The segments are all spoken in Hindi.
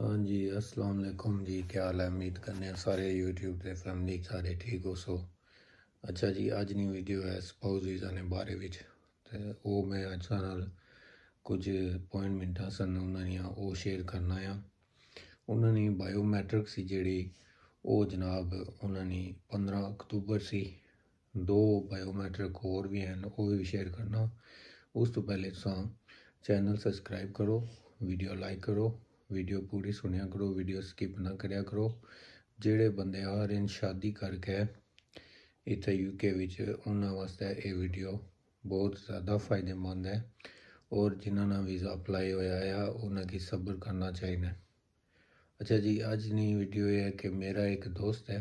ਹਾਂਜੀ ਅਸਲਾਮ ਅਲੈਕੁਮ ਜੀ ਕੀ ਹਾਲ ਹੈ ਉਮੀਦ ਕਰਨੇ ਸਾਰੇ YouTube ਤੇ ਫੈਮਲੀ ਸਾਰੇ ਠੀਕ ਹੋ ਸੋ ਅੱਛਾ ਜੀ ਅੱਜ ਦੀ ਵੀਡੀਓ ਹੈ ਸਪਾਊਸ ਦੇ ਬਾਰੇ ਵਿੱਚ ਤੇ ਉਹ ਮੈਂ ਅੱਜ ਨਾਲ ਕੁਝ ਅਪਾਇੰਟਮੈਂਟਾਂ ਸਨ ਉਹਨਾਂ ਦੀਆਂ ਉਹ ਸ਼ੇਅਰ ਕਰਨਾ ਆ ਉਹਨਾਂ ਨੇ ਬਾਇਓਮੈਟ੍ਰਿਕ ਸੀ ਜਿਹੜੀ ਉਹ ਜਨਾਬ ਉਹਨਾਂ ਨੇ 15 ਅਕਤੂਬਰ ਸੀ ਦੋ ਬਾਇਓਮੈਟ੍ਰਿਕ ਹੋਰ ਵੀ ਹਨ ਉਹ ਵੀ ਸ਼ੇਅਰ ਕਰਨਾ ਉਸ ਤੋਂ ਪਹਿਲੇ ਤੁਸੀਂ ਚੈਨਲ ਸਬਸਕ੍ਰਾਈਬ ਕਰੋ ਵੀਡੀਓ ਲਾਈਕ ਕਰੋ वीडियो पूरी सुनिया करो वीडियो स्किप ना करया करो जोड़े बंद आ रहे शादी करके इत यूके वास्ते ये वीडियो बहुत ज़्यादा फायदेमंद है और जिन्होंने वीज़ा अप्लाई होया कि सब्र करना चाहिए अच्छा जी आज नहीं वीडियो ये है कि मेरा एक दोस्त है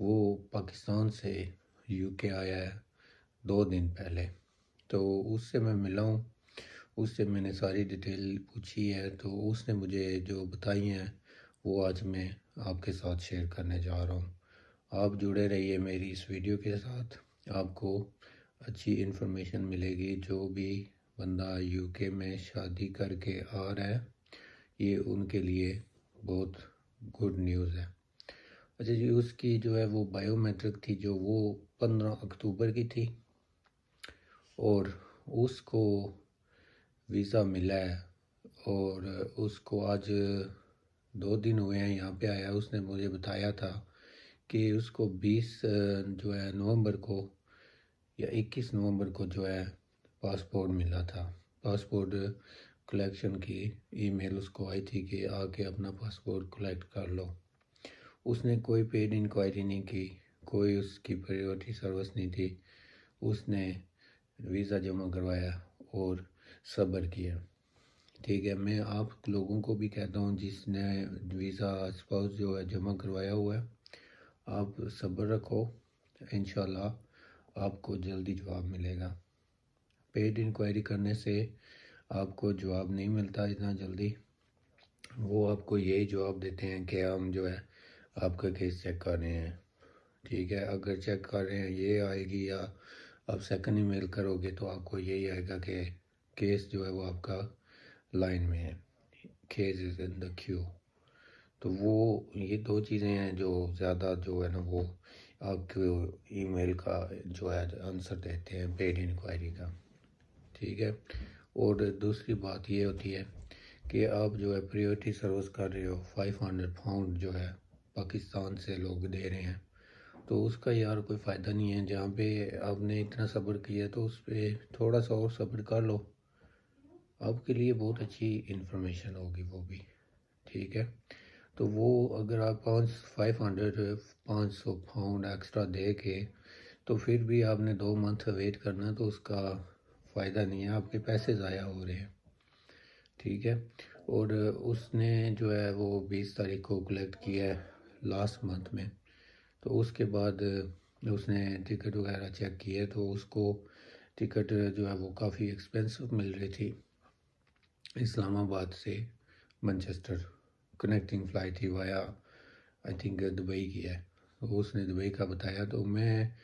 वो पाकिस्तान से यूके आया है दो दिन पहले तो उससे मैं मिला हूँ उससे मैंने सारी डिटेल पूछी है तो उसने मुझे जो बताई हैं वो आज मैं आपके साथ शेयर करने जा रहा हूँ आप जुड़े रहिए मेरी इस वीडियो के साथ आपको अच्छी इन्फॉर्मेशन मिलेगी जो भी बंदा यूके में शादी करके आ रहा है ये उनके लिए बहुत गुड न्यूज़ है अच्छा जी उसकी जो है वो बायोमेट्रिक थी जो वो पंद्रह अक्टूबर की थी और उसको वीज़ा मिला है और उसको आज दो दिन हुए हैं यहाँ पे आया उसने मुझे बताया था कि उसको 20 जो है नवंबर को या 21 नवंबर को जो है पासपोर्ट मिला था पासपोर्ट कलेक्शन की ईमेल उसको आई थी कि आके अपना पासपोर्ट कलेक्ट कर लो उसने कोई पेड इंक्वायरी नहीं की कोई उसकी प्रायोरिटी सर्विस नहीं थी उसने वीज़ा जमा करवाया और सब्र किया ठीक है मैं आप लोगों को भी कहता हूँ जिसने वीज़ा स्पाउस जो है जमा करवाया हुआ है आप सब्र रखो इन आपको जल्दी जवाब मिलेगा पेड इंक्वायरी करने से आपको जवाब नहीं मिलता इतना जल्दी वो आपको यही जवाब देते हैं कि हम जो है आपका केस चेक कर रहे हैं ठीक है अगर चेक कर रहे हैं ये आएगी या आप सेकंड ईमेल करोगे तो आपको यही आएगा कि केस जो है वो आपका लाइन में है case is in the queue तो वो ये दो चीज़ें हैं जो ज़्यादा जो है ना वो आपके ईमेल का जो है आंसर देते हैं पेड इंक्वायरी का ठीक है और दूसरी बात ये होती है कि आप जो है प्रियोरिटी सर्विस कर रहे हो फाइव हंड्रेड पाउंड जो है पाकिस्तान से लोग दे रहे हैं तो उसका यार कोई फ़ायदा नहीं है जहाँ पे आपने इतना सब्र किया तो उस पर थोड़ा सा और सब्र कर लो आपके लिए बहुत अच्छी इन्फॉर्मेशन होगी वो भी ठीक है तो वो अगर आप पाँच फाइव हंड्रेड पाँच सौ पाउंड एक्स्ट्रा दे के तो फिर भी आपने दो मंथ वेट करना तो उसका फ़ायदा नहीं है आपके पैसे ज़ाया हो रहे हैं ठीक है और उसने जो है वो बीस तारीख को कलेक्ट किया है लास्ट मंथ में तो उसके बाद उसने टिकट वगैरह चेक किए तो उसको टिकट जो है वो काफ़ी एक्सपेंसिव मिल रही थी इस्लामाबाद से मैनचेस्टर कनेक्टिंग फ़्लाइट थी वाया आई थिंक दुबई की है तो उसने दुबई का बताया तो मैं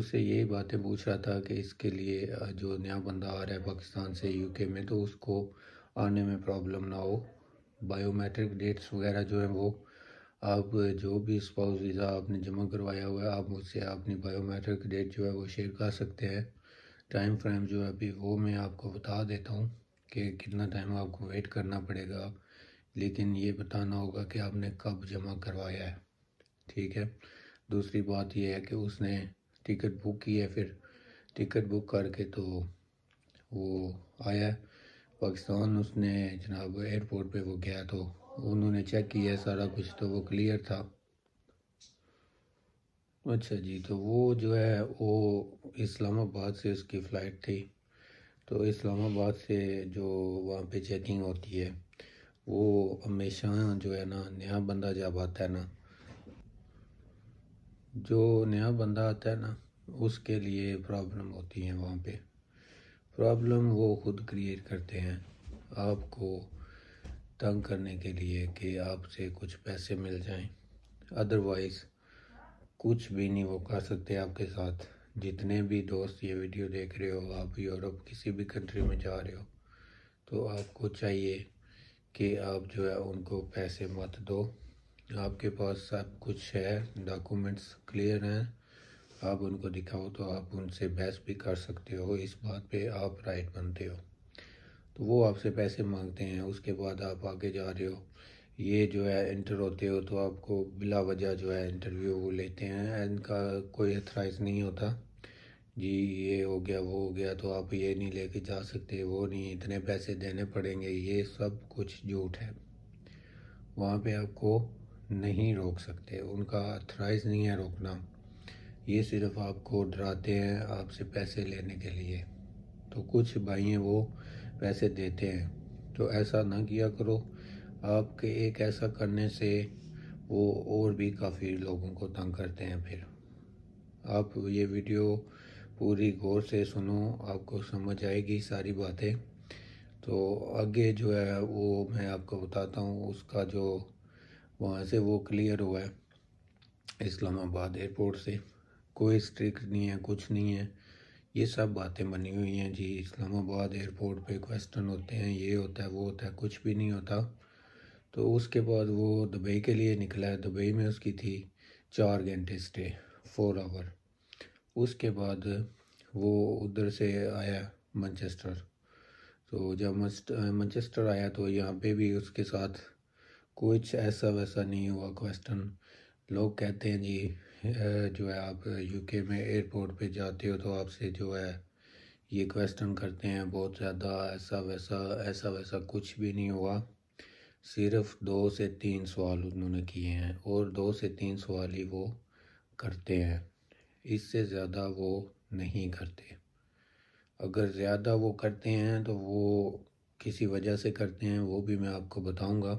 उससे यही बातें पूछ रहा था कि इसके लिए जो नया बंदा आ रहा है पाकिस्तान से यूके में तो उसको आने में प्रॉब्लम ना हो बायोमेट्रिक डेट्स वगैरह जो हैं वो आप जो भी स्पाउस वीज़ा आपने जमा करवाया हुआ है आप मुझसे अपनी बायोमेट्रिक डेट जो है वो शेयर कर सकते हैं टाइम फ्रेम जो है अभी वो मैं आपको बता देता हूँ कि कितना टाइम आपको वेट करना पड़ेगा लेकिन ये बताना होगा कि आपने कब जमा करवाया है ठीक है दूसरी बात यह है कि उसने टिकट बुक की है फिर टिकट बुक करके तो वो आया पाकिस्तान उसने जनाब एयरपोर्ट पे वो गया तो उन्होंने चेक किया सारा कुछ तो वो क्लियर था अच्छा जी तो वो जो है वो इस्लामाबाद से उसकी फ़्लाइट थी तो इस्लामाबाद से जो वहाँ पे चेकिंग होती है वो हमेशा जो है ना नया बंदा जब आता है ना जो नया बंदा आता है ना उसके लिए प्रॉब्लम होती है वहाँ पे प्रॉब्लम वो खुद क्रिएट करते हैं आपको तंग करने के लिए कि आपसे कुछ पैसे मिल जाएं अदरवाइज़ कुछ भी नहीं वो कर सकते आपके साथ जितने भी दोस्त ये वीडियो देख रहे हो आप यूरोप किसी भी कंट्री में जा रहे हो तो आपको चाहिए कि आप जो है उनको पैसे मत दो आपके पास सब कुछ है डॉक्यूमेंट्स क्लियर हैं आप उनको दिखाओ तो आप उनसे बहस भी कर सकते हो इस बात पे आप राइट बनते हो तो वो आपसे पैसे मांगते हैं उसके बाद आप आगे जा रहे हो ये जो है इंटर होते हो तो आपको बिला वजह जो है इंटरव्यू वो लेते हैं इनका कोई अथराइज नहीं होता जी ये हो गया वो हो गया तो आप ये नहीं लेके जा सकते वो नहीं इतने पैसे देने पड़ेंगे ये सब कुछ झूठ है वहाँ पे आपको नहीं रोक सकते उनका अथराइज नहीं है रोकना ये सिर्फ आपको डराते हैं आपसे पैसे लेने के लिए तो कुछ भाई वो पैसे देते हैं तो ऐसा ना किया करो आपके एक ऐसा करने से वो और भी काफ़ी लोगों को तंग करते हैं फिर आप ये वीडियो पूरी गौर से सुनो आपको समझ आएगी सारी बातें तो आगे जो है वो मैं आपको बताता हूँ उसका जो वहाँ से वो क्लियर हुआ है इस्लामाबाद एयरपोर्ट से कोई स्ट्रिक्ट नहीं है कुछ नहीं है ये सब बातें बनी हुई हैं जी इस्लामाबाद एयरपोर्ट पे क्वेश्चन होते हैं ये होता है वो होता है कुछ भी नहीं होता तो उसके बाद वो दुबई के लिए निकला दुबई में उसकी थी चार घंटे स्टे फोर आवर उसके बाद वो उधर से आया मंचेस्टर तो जब मंचेस्टर आया तो यहाँ पे भी उसके साथ कुछ ऐसा वैसा नहीं हुआ क्वेश्चन लोग कहते हैं जी जो है आप यूके में एयरपोर्ट पे जाते हो तो आपसे जो है ये क्वेश्चन करते हैं बहुत ज़्यादा ऐसा वैसा ऐसा वैसा कुछ भी नहीं हुआ सिर्फ दो से तीन सवाल उन्होंने किए हैं और दो से तीन सवाल ही वो करते हैं इससे ज़्यादा वो नहीं करते अगर ज़्यादा वो करते हैं तो वो किसी वजह से करते हैं वो भी मैं आपको बताऊंगा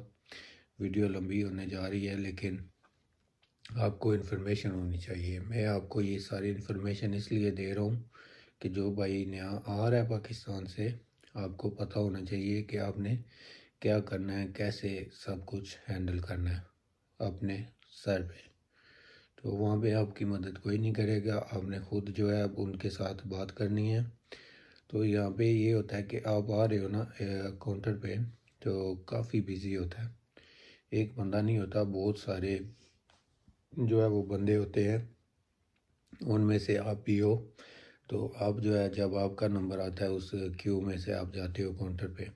वीडियो लंबी होने जा रही है लेकिन आपको इन्फॉर्मेशन होनी चाहिए मैं आपको ये सारी इन्फॉर्मेशन इसलिए दे रहा हूँ कि जो भाई नया आ रहा है पाकिस्तान से आपको पता होना चाहिए कि आपने क्या करना है कैसे सब कुछ हैंडल करना है अपने सर पे तो वहाँ पे आपकी मदद कोई नहीं करेगा आपने खुद जो है अब उनके साथ बात करनी है तो यहाँ पे ये होता है कि आप आ रहे हो ना काउंटर पे तो काफ़ी बिज़ी होता है एक बंदा नहीं होता बहुत सारे जो है वो बंदे होते हैं उनमें से आप भी हो तो आप जो है जब आपका नंबर आता है उस क्यू में से आप जाते हो काउंटर पे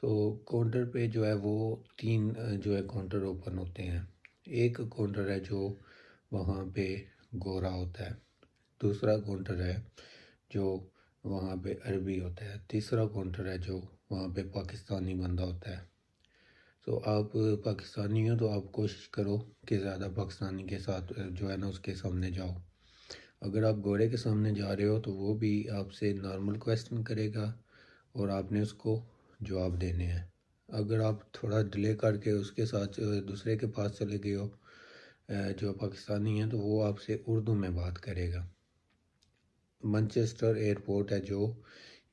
तो काउंटर पे जो है वो तीन जो है काउंटर ओपन होते हैं एक काउंटर है जो वहाँ पे गोरा होता है दूसरा काउंटर है जो वहाँ पे अरबी होता है तीसरा काउंटर है जो वहाँ पे पाकिस्तानी बंदा होता है तो आप पाकिस्तानी हो तो आप कोशिश करो कि ज़्यादा पाकिस्तानी के साथ जो है ना उसके सामने जाओ अगर आप गोरे के सामने जा रहे हो तो वो भी आपसे नॉर्मल क्वेश्चन करेगा और आपने उसको जवाब देने हैं अगर आप थोड़ा डिले करके उसके साथ दूसरे के पास चले गए हो जो पाकिस्तानी हैं तो वो आपसे उर्दू में बात करेगा मंचेस्टर एयरपोर्ट है जो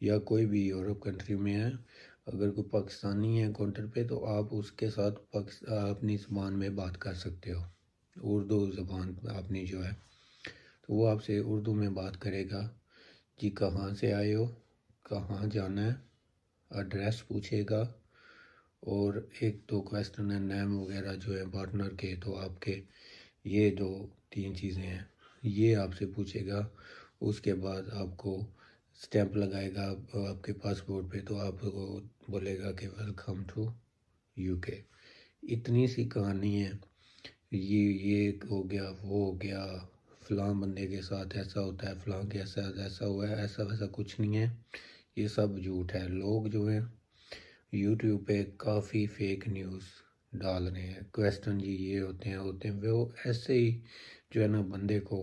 या कोई भी यूरोप कंट्री में है अगर कोई पाकिस्तानी है काउंटर पे तो आप उसके साथ अपनी ज़बान में बात कर सकते हो उर्दू ज़बान अपनी जो है तो वो आपसे उर्दू में बात करेगा जी कहाँ से आए हो कहाँ जाना है एड्रेस पूछेगा और एक दो तो क्वेश्चन है नेम वगैरह जो है पार्टनर के तो आपके ये दो तीन चीज़ें हैं ये आपसे पूछेगा उसके बाद आपको स्टैंप लगाएगा आपके पासपोर्ट पे तो आपको बोलेगा कि वेलकम टू यूके इतनी सी कहानी है ये ये हो गया वो हो गया फ़लाँ बंदे के साथ ऐसा होता है फ़लाँ के ऐसा ऐसा हुआ है ऐसा वैसा कुछ नहीं है ये सब झूठ है लोग जो हैं यूट्यूब पे काफ़ी फेक न्यूज़ डाल रहे हैं क्वेश्चन जी ये होते हैं होते हैं वो ऐसे ही जो है ना बंदे को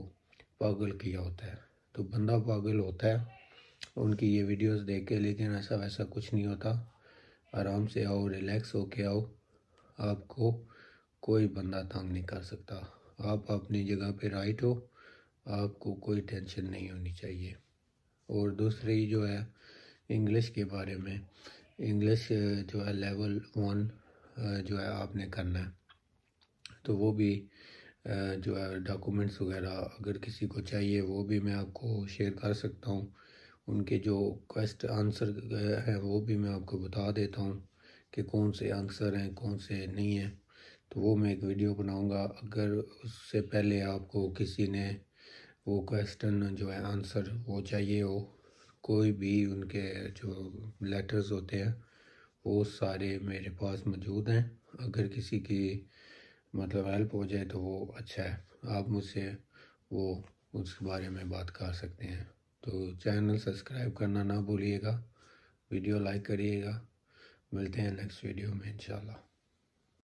पागल किया होता है तो बंदा पागल होता है उनकी ये वीडियोस देख के लेकिन ऐसा वैसा कुछ नहीं होता आराम से आओ रिलैक्स हो के आओ आपको कोई बंदा तंग नहीं कर सकता आप अपनी जगह पे राइट हो आपको कोई टेंशन नहीं होनी चाहिए और दूसरी जो है इंग्लिश के बारे में इंग्लिश जो है लेवल वन जो है आपने करना है तो वो भी जो है डॉक्यूमेंट्स वगैरह अगर किसी को चाहिए वो भी मैं आपको शेयर कर सकता हूँ उनके जो क्वेश्चन आंसर हैं वो भी मैं आपको बता देता हूँ कि कौन से आंसर हैं कौन से नहीं हैं तो वो मैं एक वीडियो बनाऊँगा अगर उससे पहले आपको किसी ने वो क्वेश्चन जो है आंसर वो चाहिए हो कोई भी उनके जो लेटर्स होते हैं वो सारे मेरे पास मौजूद हैं अगर किसी की मतलब हेल्प हो जाए तो वो अच्छा है आप मुझसे वो उसके बारे में बात कर सकते हैं तो चैनल सब्सक्राइब करना ना भूलिएगा वीडियो लाइक करिएगा मिलते हैं नेक्स्ट वीडियो में इंशाल्लाह